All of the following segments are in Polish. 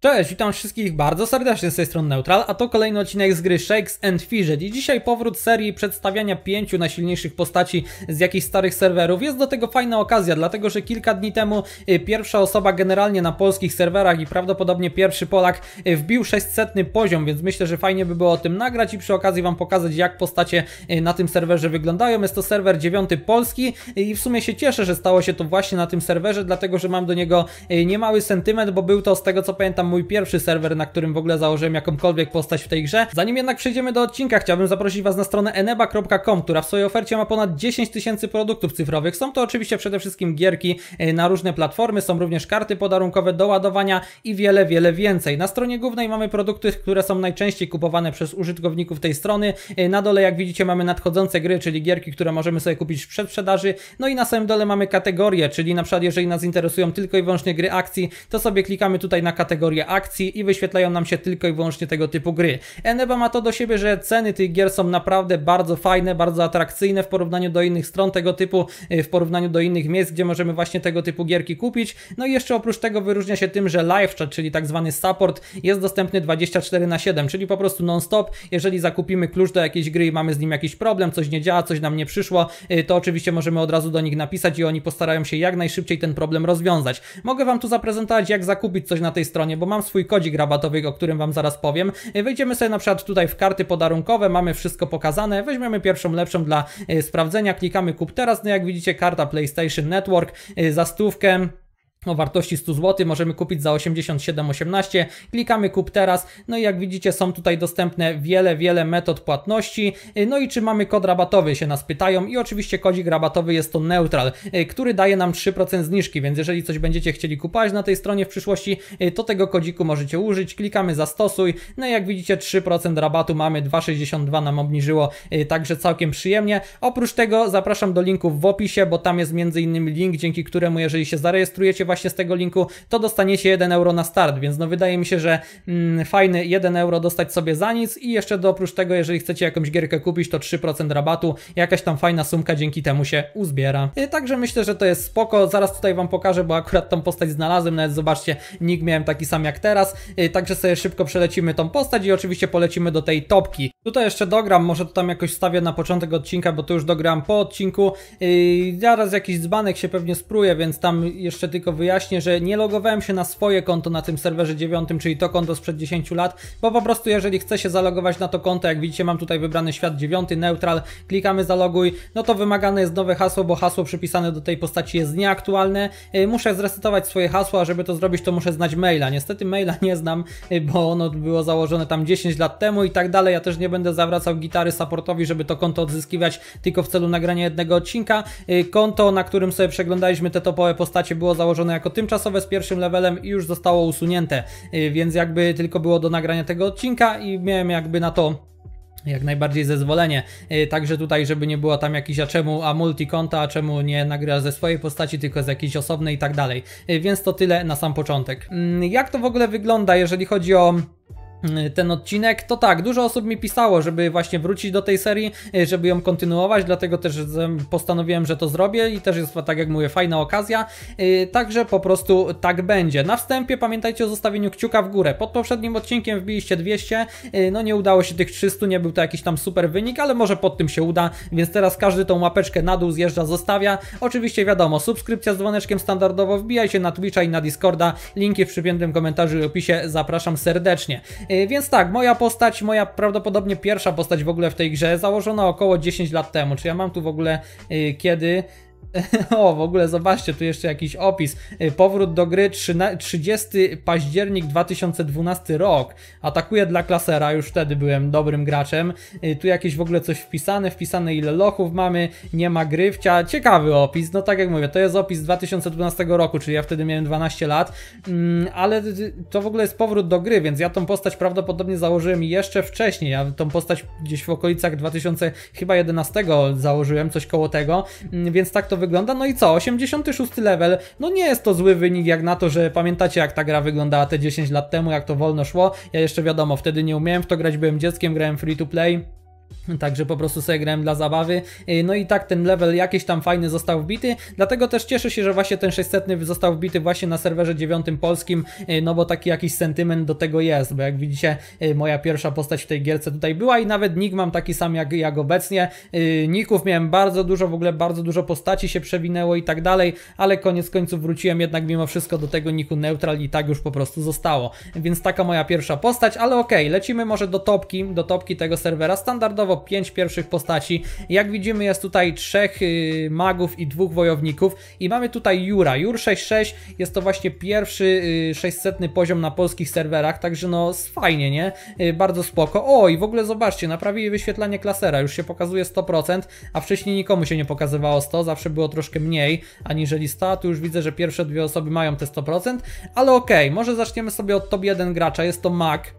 Cześć, witam wszystkich bardzo serdecznie z tej strony Neutral, a to kolejny odcinek z gry Shakes and Fidget i dzisiaj powrót serii przedstawiania pięciu najsilniejszych postaci z jakichś starych serwerów. Jest do tego fajna okazja, dlatego że kilka dni temu y, pierwsza osoba generalnie na polskich serwerach i prawdopodobnie pierwszy Polak y, wbił 600 poziom, więc myślę, że fajnie by było o tym nagrać i przy okazji Wam pokazać jak postacie y, na tym serwerze wyglądają. Jest to serwer 9 polski i w sumie się cieszę, że stało się to właśnie na tym serwerze, dlatego że mam do niego niemały sentyment, bo był to z tego co pamiętam mój pierwszy serwer, na którym w ogóle założyłem jakąkolwiek postać w tej grze. Zanim jednak przejdziemy do odcinka, chciałbym zaprosić Was na stronę eneba.com, która w swojej ofercie ma ponad 10 tysięcy produktów cyfrowych. Są to oczywiście przede wszystkim gierki e, na różne platformy, są również karty podarunkowe do ładowania i wiele, wiele więcej. Na stronie głównej mamy produkty, które są najczęściej kupowane przez użytkowników tej strony. E, na dole, jak widzicie, mamy nadchodzące gry, czyli gierki, które możemy sobie kupić w przedsprzedaży. No i na samym dole mamy kategorie, czyli na przykład jeżeli nas interesują tylko i wyłącznie gry akcji, to sobie klikamy tutaj na kategorię akcji i wyświetlają nam się tylko i wyłącznie tego typu gry. Eneba ma to do siebie, że ceny tych gier są naprawdę bardzo fajne, bardzo atrakcyjne w porównaniu do innych stron tego typu, y, w porównaniu do innych miejsc, gdzie możemy właśnie tego typu gierki kupić. No i jeszcze oprócz tego wyróżnia się tym, że live chat, czyli tak zwany support, jest dostępny 24 na 7, czyli po prostu non-stop. Jeżeli zakupimy klucz do jakiejś gry i mamy z nim jakiś problem, coś nie działa, coś nam nie przyszło, y, to oczywiście możemy od razu do nich napisać i oni postarają się jak najszybciej ten problem rozwiązać. Mogę Wam tu zaprezentować, jak zakupić coś na tej stronie, bo mam swój kodzik rabatowy, o którym Wam zaraz powiem. E, wejdziemy sobie na przykład tutaj w karty podarunkowe, mamy wszystko pokazane, weźmiemy pierwszą lepszą dla e, sprawdzenia, klikamy kup teraz, no jak widzicie karta PlayStation Network e, za stówkę o no, wartości 100 zł możemy kupić za 87,18. Klikamy kup teraz. No i jak widzicie są tutaj dostępne wiele, wiele metod płatności. No i czy mamy kod rabatowy się nas pytają i oczywiście kodzik rabatowy jest to neutral, y, który daje nam 3% zniżki, więc jeżeli coś będziecie chcieli kupować na tej stronie w przyszłości, y, to tego kodziku możecie użyć. Klikamy zastosuj. No i jak widzicie 3% rabatu mamy, 2,62 nam obniżyło, y, także całkiem przyjemnie. Oprócz tego zapraszam do linków w opisie, bo tam jest między innymi link, dzięki któremu jeżeli się zarejestrujecie właśnie właśnie z tego linku, to dostaniecie 1 euro na start, więc no wydaje mi się, że mm, fajny 1 euro dostać sobie za nic i jeszcze do, oprócz tego, jeżeli chcecie jakąś gierkę kupić, to 3% rabatu, jakaś tam fajna sumka dzięki temu się uzbiera. Y, także myślę, że to jest spoko, zaraz tutaj Wam pokażę, bo akurat tą postać znalazłem, nawet zobaczcie, nick miałem taki sam jak teraz, y, także sobie szybko przelecimy tą postać i oczywiście polecimy do tej topki. Tutaj jeszcze dogram, może to tam jakoś stawię na początek odcinka, bo to już dogram po odcinku. Y, zaraz jakiś dzbanek się pewnie spruje, więc tam jeszcze tylko wyjaśnię, że nie logowałem się na swoje konto na tym serwerze 9, czyli to konto sprzed 10 lat, bo po prostu jeżeli chcę się zalogować na to konto, jak widzicie mam tutaj wybrany świat 9, neutral, klikamy zaloguj, no to wymagane jest nowe hasło, bo hasło przypisane do tej postaci jest nieaktualne. Y, muszę zresetować swoje hasła, żeby to zrobić to muszę znać maila. Niestety maila nie znam, y, bo ono było założone tam 10 lat temu i tak dalej. Ja też nie będę zawracał gitary supportowi, żeby to konto odzyskiwać tylko w celu nagrania jednego odcinka. Y, konto, na którym sobie przeglądaliśmy te topowe postacie było założone wprowadzone jako tymczasowe z pierwszym levelem i już zostało usunięte, y, więc jakby tylko było do nagrania tego odcinka i miałem jakby na to jak najbardziej zezwolenie. Y, także tutaj, żeby nie było tam jakiś, a czemu a konta, a czemu nie nagrywasz ze swojej postaci, tylko z jakiejś osobnej i tak dalej. Y, więc to tyle na sam początek. Mm, jak to w ogóle wygląda, jeżeli chodzi o Y, ten odcinek, to tak, dużo osób mi pisało, żeby właśnie wrócić do tej serii, y, żeby ją kontynuować, dlatego też y, postanowiłem, że to zrobię i też jest, tak jak mówię, fajna okazja, także po prostu tak będzie. Na wstępie pamiętajcie o zostawieniu kciuka w górę. Pod poprzednim odcinkiem wbiliście 200, no nie udało się tych 300, nie był to jakiś tam super wynik, ale może pod tym się uda, więc teraz każdy tą łapeczkę na dół zjeżdża, zostawia. Oczywiście wiadomo, subskrypcja z dzwoneczkiem standardowo, wbijajcie na Twitcha i na Discorda, linki w przypiętym komentarzu i opisie, zapraszam serdecznie. Y, więc tak, moja postać, moja prawdopodobnie pierwsza postać w ogóle w tej grze, założona około 10 lat temu. Czy ja mam tu w ogóle y, kiedy? O, w ogóle zobaczcie, tu jeszcze jakiś opis. Y, powrót do gry 30 październik 2012 rok. Atakuje dla klasera, już wtedy byłem dobrym graczem. Y, tu jakieś w ogóle coś wpisane, wpisane ile lochów mamy, nie ma grywcia. Ciekawy opis, no tak jak mówię, to jest opis 2012 roku, czyli ja wtedy miałem 12 lat, mm, ale to w ogóle jest powrót do gry, więc ja tą postać prawdopodobnie założyłem jeszcze wcześniej. Ja tą postać gdzieś w okolicach 2000 chyba 11 założyłem, coś koło tego, mm, więc tak to wygląda. No i co, 86 level, no nie jest to zły wynik jak na to, że pamiętacie jak ta gra wyglądała te 10 lat temu, jak to wolno szło. Ja jeszcze wiadomo, wtedy nie umiałem w to grać, byłem dzieckiem, grałem free to play. Także po prostu sobie grałem dla zabawy. Y, no i tak ten level jakiś tam fajny został wbity. Dlatego też cieszę się, że właśnie ten 600 został wbity właśnie na serwerze 9 polskim. Y, no bo taki jakiś sentyment do tego jest. Bo jak widzicie, y, moja pierwsza postać w tej gierce tutaj była i nawet nick mam taki sam jak, jak obecnie. Ników miałem bardzo dużo, w ogóle bardzo dużo postaci się przewinęło i tak dalej. Ale koniec końców wróciłem jednak mimo wszystko do tego niku neutral i tak już po prostu zostało. Więc taka moja pierwsza postać. Ale okej, okay, lecimy może do topki, do topki tego serwera. Standard standardowo 5 pierwszych postaci. Jak widzimy jest tutaj trzech y, magów i dwóch wojowników i mamy tutaj Jura. Jur 66 jest to właśnie pierwszy 600 y, poziom na polskich serwerach, także no fajnie, nie? Y, bardzo spoko. O i w ogóle zobaczcie, naprawili wyświetlanie klasera, już się pokazuje 100%, a wcześniej nikomu się nie pokazywało 100, zawsze było troszkę mniej aniżeli 100, tu już widzę, że pierwsze dwie osoby mają te 100%, ale okej, okay, może zaczniemy sobie od top 1 gracza, jest to mag.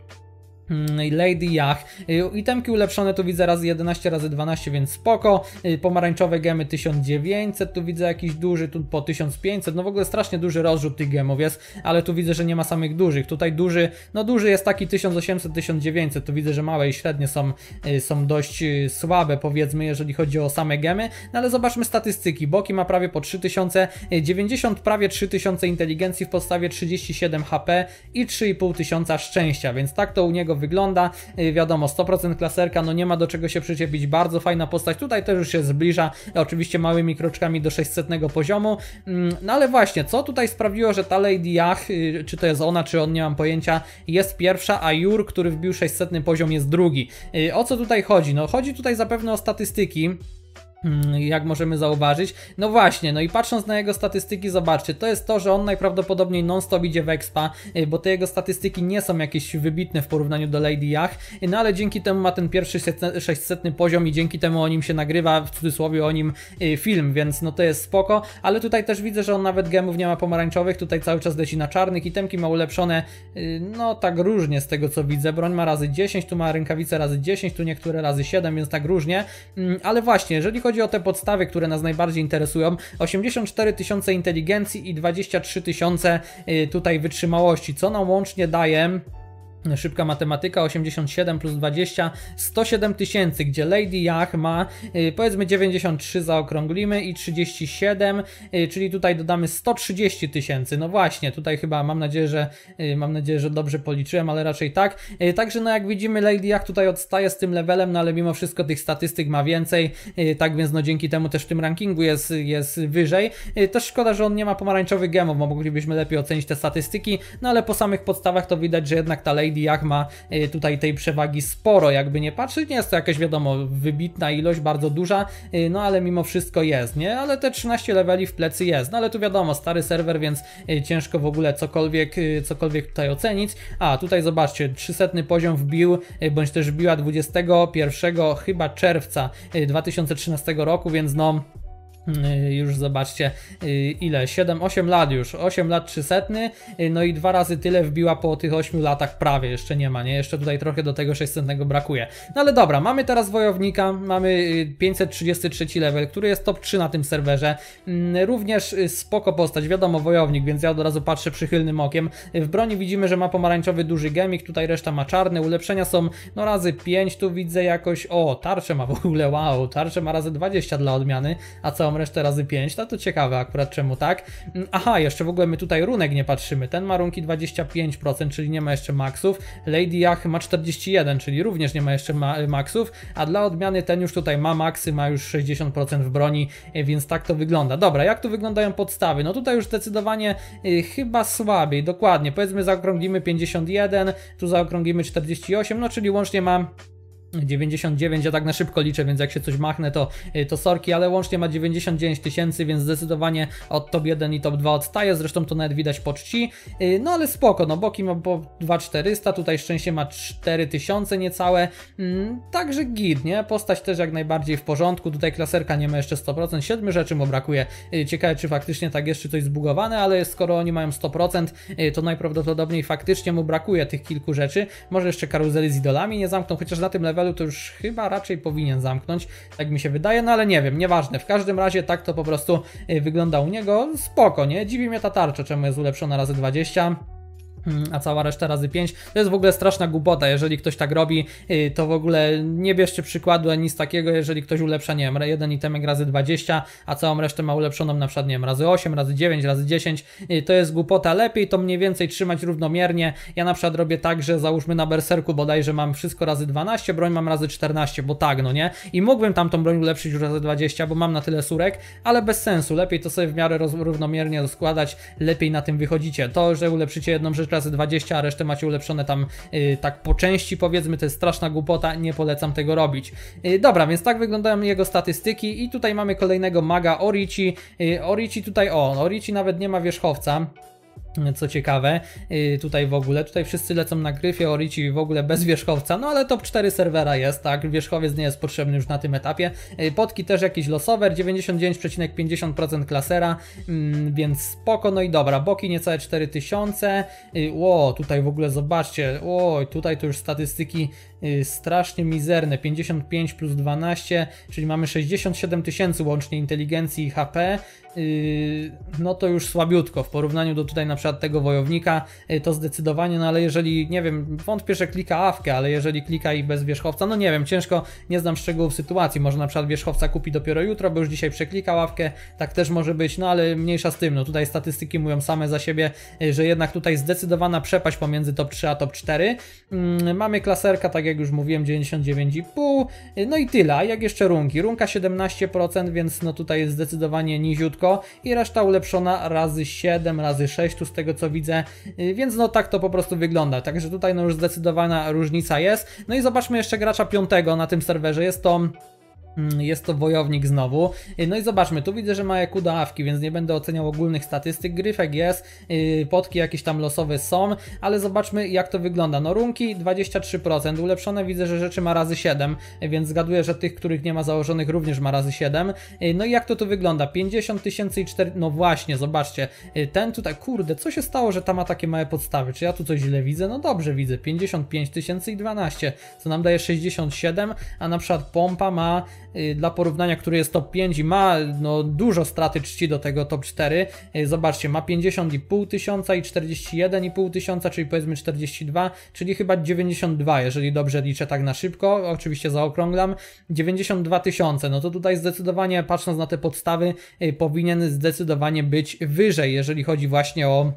Mm, Lady Yach. Y, itemki ulepszone tu widzę razy 11, razy 12, więc spoko. Y, pomarańczowe gemy 1900, tu widzę jakiś duży, tu po 1500. No w ogóle strasznie duży rozrzut tych gemów jest, ale tu widzę, że nie ma samych dużych. Tutaj duży, no duży jest taki 1800, 1900. Tu widzę, że małe i średnie są, y, są dość słabe, powiedzmy, jeżeli chodzi o same gemy. No ale zobaczmy statystyki. Boki ma prawie po 3000, 90 prawie 3000 inteligencji w podstawie 37 HP i 3500 szczęścia, więc tak to u niego wygląda. Y, wiadomo, 100% klaserka, no nie ma do czego się przyczepić, bardzo fajna postać. Tutaj też już się zbliża, oczywiście małymi kroczkami do 600 poziomu. Mm, no ale właśnie, co tutaj sprawiło, że ta Lady Yach, y, czy to jest ona, czy on, nie mam pojęcia, jest pierwsza, a Jur, który wbił 600 poziom jest drugi. Y, o co tutaj chodzi? No chodzi tutaj zapewne o statystyki. Mm, jak możemy zauważyć. No właśnie, no i patrząc na jego statystyki, zobaczcie, to jest to, że on najprawdopodobniej non-stop idzie w expa, y, bo te jego statystyki nie są jakieś wybitne w porównaniu do Lady Yach, y, no ale dzięki temu ma ten pierwszy 600 poziom i dzięki temu o nim się nagrywa, w cudzysłowie o nim y, film, więc no to jest spoko, ale tutaj też widzę, że on nawet gemów nie ma pomarańczowych, tutaj cały czas leci na czarnych, itemki ma ulepszone, no tak różnie z tego co widzę, broń ma razy 10, tu ma rękawice razy 10, tu niektóre razy 7, więc tak różnie, mm, ale właśnie, jeżeli chodzi chodzi o te podstawy, które nas najbardziej interesują, 84 tysiące inteligencji i 23 tysiące y, tutaj wytrzymałości, co nam łącznie daje Szybka matematyka 87 plus 20 107 tysięcy, gdzie Lady Yach ma y, powiedzmy 93 zaokrąglimy i 37, y, czyli tutaj dodamy 130 tysięcy. No właśnie, tutaj chyba mam nadzieję, że y, mam nadzieję, że dobrze policzyłem, ale raczej tak. Także no jak widzimy Lady Yach tutaj odstaje z tym levelem, no ale mimo wszystko tych statystyk ma więcej, tak więc no dzięki temu też w tym rankingu jest, jest wyżej. Też szkoda, że on nie ma pomarańczowych gemów, bo moglibyśmy lepiej ocenić te statystyki, no ale po samych podstawach to widać, że jednak ta Lady jak ma e, tutaj tej przewagi sporo, jakby nie patrzeć, nie jest to jakaś wiadomo wybitna ilość, bardzo duża, e, no ale mimo wszystko jest, nie? Ale te 13 leveli w plecy jest, no ale tu wiadomo, stary serwer, więc e, ciężko w ogóle cokolwiek, cokolwiek tutaj ocenić. A, tutaj zobaczcie, 300 poziom wbił, bądź też wbiła 21 chyba czerwca 2013 roku, więc no Y, już zobaczcie y, ile, 7-8 lat już, 8 lat 300, y, no i dwa razy tyle wbiła po tych 8 latach prawie, jeszcze nie ma, nie? Jeszcze tutaj trochę do tego 600 brakuje. No ale dobra, mamy teraz wojownika, mamy 533 level, który jest top 3 na tym serwerze. Mm, również spoko postać, wiadomo wojownik, więc ja od razu patrzę przychylnym okiem. W broni widzimy, że ma pomarańczowy duży gemik, tutaj reszta ma czarny, ulepszenia są no razy 5, tu widzę jakoś, o tarczę ma w ogóle, wow, tarczę ma razy 20 dla odmiany, a co tą resztę razy 5, no to ciekawe akurat czemu tak. Mm, aha, jeszcze w ogóle my tutaj runek nie patrzymy, ten ma runki 25%, czyli nie ma jeszcze maksów, Lady Yach ma 41, czyli również nie ma jeszcze ma maksów, a dla odmiany ten już tutaj ma maksy, ma już 60% w broni, e, więc tak to wygląda. Dobra, jak tu wyglądają podstawy? No tutaj już zdecydowanie y, chyba słabiej, dokładnie, powiedzmy zaokrąglimy 51, tu zaokrąglimy 48, no czyli łącznie mam 99, ja tak na szybko liczę, więc jak się coś machnę, to, y, to sorki, ale łącznie ma 99 tysięcy, więc zdecydowanie od top 1 i top 2 odstaje, zresztą to nawet widać po czci, y, no ale spoko, no Boki ma po 2400, tutaj szczęście ma 4000 niecałe, mm, także git, nie? Postać też jak najbardziej w porządku, tutaj klaserka nie ma jeszcze 100%, 7 rzeczy mu brakuje, y, ciekawe czy faktycznie tak jest, czy coś zbugowane, ale skoro oni mają 100%, to najprawdopodobniej faktycznie mu brakuje tych kilku rzeczy, może jeszcze karuzeli z idolami nie zamkną, chociaż na tym level levelu to już chyba raczej powinien zamknąć, tak mi się wydaje, no ale nie wiem, nieważne. W każdym razie tak to po prostu y, wygląda u niego. Spoko, nie? Dziwi mnie ta tarcza, czemu jest ulepszona razy 20. Mm, a cała reszta razy 5. To jest w ogóle straszna głupota, jeżeli ktoś tak robi, y, to w ogóle nie bierzcie przykładu ani z takiego, jeżeli ktoś ulepsza, nie wiem, jeden itemek razy 20, a całą resztę ma ulepszoną na przykład, nie wiem, razy 8, razy 9, razy 10, y, to jest głupota, lepiej to mniej więcej trzymać równomiernie, ja na przykład robię tak, że załóżmy na berserku bodajże mam wszystko razy 12, broń mam razy 14, bo tak, no nie, i mógłbym tam tą broń ulepszyć już razy 20, bo mam na tyle surek, ale bez sensu, lepiej to sobie w miarę równomiernie rozkładać, lepiej na tym wychodzicie, to, że ulepszycie jedną rzecz razy 20, a resztę macie ulepszone tam yy, tak po części powiedzmy, to jest straszna głupota, nie polecam tego robić. Yy, dobra, więc tak wyglądają jego statystyki i tutaj mamy kolejnego maga Orici. Yy, Orici tutaj, o, Orici nawet nie ma wierzchowca. Co ciekawe, y, tutaj w ogóle, tutaj wszyscy lecą na gryfie, Orici w ogóle bez wierzchowca, no ale top 4 serwera jest, tak, wierzchowiec nie jest potrzebny już na tym etapie. Y, Podki też jakiś losower, 99,50% klasera, mm, więc spoko, no i dobra, boki niecałe 4000, y, o, tutaj w ogóle zobaczcie, o, tutaj to już statystyki Y, strasznie mizerne 55 plus 12, czyli mamy 67 tysięcy łącznie inteligencji i HP. Y, no to już słabiutko w porównaniu do tutaj na przykład tego wojownika, y, to zdecydowanie, no ale jeżeli, nie wiem, wątpię, że klika awkę, ale jeżeli klika i bez wierzchowca, no nie wiem, ciężko, nie znam szczegółów sytuacji, może na przykład wierzchowca kupi dopiero jutro, bo już dzisiaj przeklika ławkę, tak też może być, no ale mniejsza z tym, no tutaj statystyki mówią same za siebie, że jednak tutaj zdecydowana przepaść pomiędzy top 3 a top 4. Mm, mamy klaserka, tak jak jak już mówiłem 99,5, no i tyle, jak jeszcze runki, runka 17%, więc no tutaj jest zdecydowanie niziutko i reszta ulepszona razy 7, razy 6 tu z tego co widzę, y, więc no tak to po prostu wygląda, także tutaj no już zdecydowana różnica jest, no i zobaczmy jeszcze gracza piątego na tym serwerze, jest to Mm, jest to wojownik znowu. Y, no i zobaczmy, tu widzę, że ma jaku do awki, więc nie będę oceniał ogólnych statystyk. Gryfek jest, y, potki jakieś tam losowe są, ale zobaczmy jak to wygląda. No runki 23%, ulepszone widzę, że rzeczy ma razy 7, więc zgaduję, że tych, których nie ma założonych również ma razy 7. Y, no i jak to tu wygląda? 50 tysięcy i 4... No właśnie, zobaczcie. Ten tutaj, kurde, co się stało, że tam ma takie małe podstawy? Czy ja tu coś źle widzę? No dobrze widzę, 55 tysięcy i 12, co nam daje 67, a na przykład pompa ma Y, dla porównania, który jest top 5 i ma no, dużo straty czci do tego top 4. Y, zobaczcie, ma 50,5 tysiąca i 41,5 tysiąca, czyli powiedzmy 42, czyli chyba 92, jeżeli dobrze liczę tak na szybko, oczywiście zaokrąglam, 92 tysiące, no to tutaj zdecydowanie patrząc na te podstawy y, powinien zdecydowanie być wyżej, jeżeli chodzi właśnie o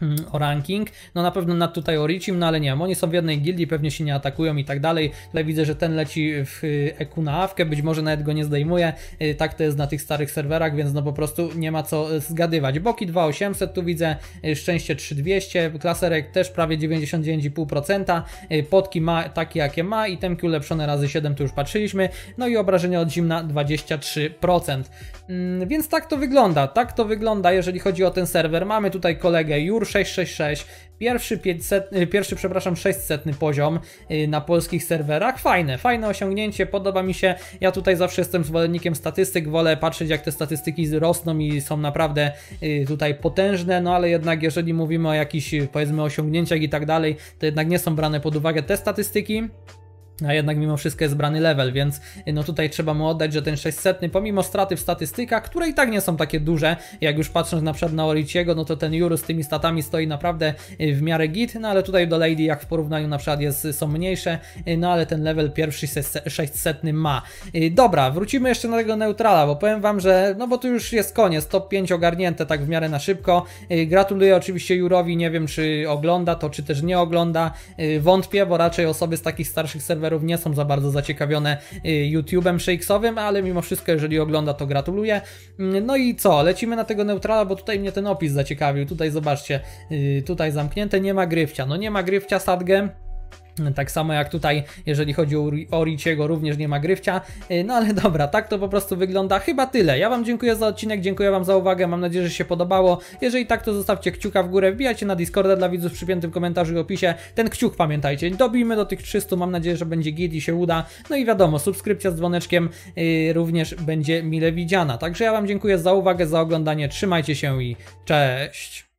Hmm, o ranking. No na pewno nad tutaj Oricim, no ale nie wiem, oni są w jednej gildii, pewnie się nie atakują i tak dalej. Tutaj widzę, że ten leci w y, EQ na awkę, być może nawet go nie zdejmuje. Y, tak to jest na tych starych serwerach, więc no po prostu nie ma co y, zgadywać. Boki 2800 tu widzę, szczęście 3200, klaserek też prawie 99,5%, podki ma takie jakie ma i temki ulepszone razy 7 tu już patrzyliśmy, no i obrażenia od zimna 23%. Mm, więc tak to wygląda, tak to wygląda jeżeli chodzi o ten serwer. Mamy tutaj kolegę Jursz, 666, pierwszy 500, y, pierwszy przepraszam 600 poziom y, na polskich serwerach. Fajne, fajne osiągnięcie, podoba mi się. Ja tutaj zawsze jestem zwolennikiem statystyk, wolę patrzeć jak te statystyki rosną i są naprawdę y, tutaj potężne, no ale jednak jeżeli mówimy o jakichś powiedzmy osiągnięciach i tak dalej, to jednak nie są brane pod uwagę te statystyki a jednak mimo wszystko jest brany level, więc y, no tutaj trzeba mu oddać, że ten 600 pomimo straty w statystykach, które i tak nie są takie duże, jak już patrząc na przykład na Oriciego, no to ten Juru z tymi statami stoi naprawdę y, w miarę git, no ale tutaj do Lady jak w porównaniu na przykład jest, y, są mniejsze, no ale ten level pierwszy 600 ma. Dobra, wrócimy jeszcze na tego neutrala, bo powiem Wam, że no bo tu już jest koniec, top 5 ogarnięte tak w miarę na szybko. Gratuluję oczywiście Jurowi, nie wiem czy ogląda to, czy też nie ogląda, wątpię, bo raczej osoby z takich starszych serwerów youtuberów nie są za bardzo zaciekawione y, YouTube'em shakesowym, ale mimo wszystko, jeżeli ogląda, to gratuluję. Mm, no i co, lecimy na tego neutrala, bo tutaj mnie ten opis zaciekawił. Tutaj zobaczcie, y, tutaj zamknięte, nie ma gryfcia. No nie ma gryfcia, sadgem. Tak samo jak tutaj, jeżeli chodzi o, o Riciego, również nie ma gryfcia. Y, no ale dobra, tak to po prostu wygląda. Chyba tyle. Ja Wam dziękuję za odcinek, dziękuję Wam za uwagę, mam nadzieję, że się podobało. Jeżeli tak, to zostawcie kciuka w górę, wbijajcie na Discorda dla widzów w przypiętym komentarzu i opisie. Ten kciuk pamiętajcie, dobijmy do tych 300, mam nadzieję, że będzie git i się uda. No i wiadomo, subskrypcja z dzwoneczkiem yy, również będzie mile widziana. Także ja Wam dziękuję za uwagę, za oglądanie, trzymajcie się i cześć!